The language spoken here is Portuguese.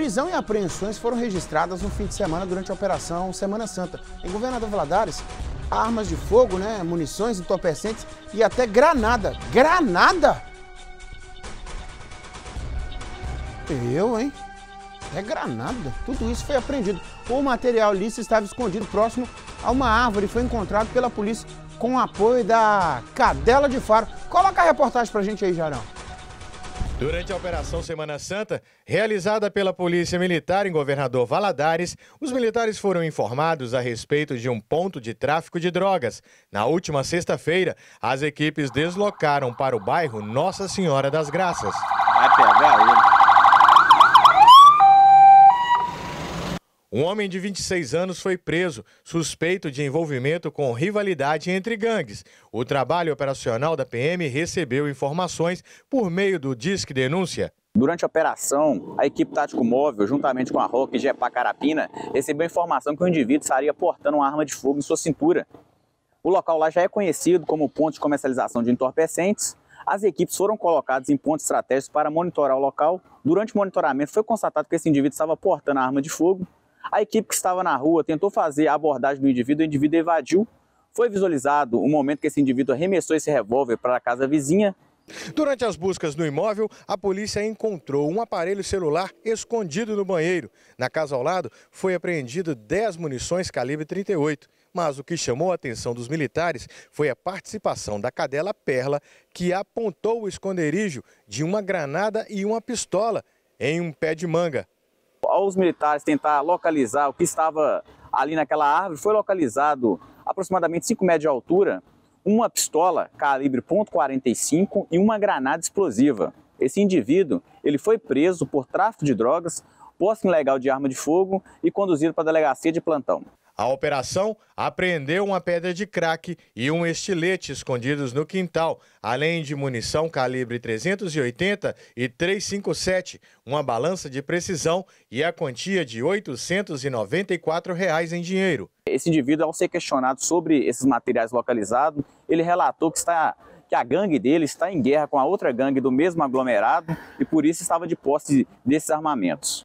Prisão e apreensões foram registradas no fim de semana durante a Operação Semana Santa. Em Governador Valadares, armas de fogo, né, munições, entorpecentes e até granada. Granada? Eu, hein? É granada. Tudo isso foi apreendido. O material lixo estava escondido próximo a uma árvore e foi encontrado pela polícia com apoio da Cadela de Faro. Coloca a reportagem pra gente aí, Jarão. Durante a Operação Semana Santa, realizada pela Polícia Militar em Governador Valadares, os militares foram informados a respeito de um ponto de tráfico de drogas. Na última sexta-feira, as equipes deslocaram para o bairro Nossa Senhora das Graças. Vai pegar ele. Um homem de 26 anos foi preso, suspeito de envolvimento com rivalidade entre gangues. O trabalho operacional da PM recebeu informações por meio do Disque Denúncia. Durante a operação, a equipe tático móvel, juntamente com a ROC e GEPA Carapina, recebeu informação que o indivíduo estaria portando uma arma de fogo em sua cintura. O local lá já é conhecido como ponto de comercialização de entorpecentes. As equipes foram colocadas em pontos estratégicos para monitorar o local. Durante o monitoramento, foi constatado que esse indivíduo estava portando a arma de fogo a equipe que estava na rua tentou fazer a abordagem do indivíduo, o indivíduo evadiu. Foi visualizado o um momento que esse indivíduo arremessou esse revólver para a casa vizinha. Durante as buscas no imóvel, a polícia encontrou um aparelho celular escondido no banheiro. Na casa ao lado, foi apreendido 10 munições calibre 38. Mas o que chamou a atenção dos militares foi a participação da cadela Perla, que apontou o esconderijo de uma granada e uma pistola em um pé de manga aos militares tentar localizar o que estava ali naquela árvore, foi localizado aproximadamente 5 metros de altura uma pistola calibre .45 e uma granada explosiva. Esse indivíduo ele foi preso por tráfico de drogas, posse ilegal de arma de fogo e conduzido para a delegacia de plantão. A operação apreendeu uma pedra de crack e um estilete escondidos no quintal, além de munição calibre 380 e 357, uma balança de precisão e a quantia de R$ 894 reais em dinheiro. Esse indivíduo, ao ser questionado sobre esses materiais localizados, ele relatou que está que a gangue dele está em guerra com a outra gangue do mesmo aglomerado e por isso estava de posse desses armamentos.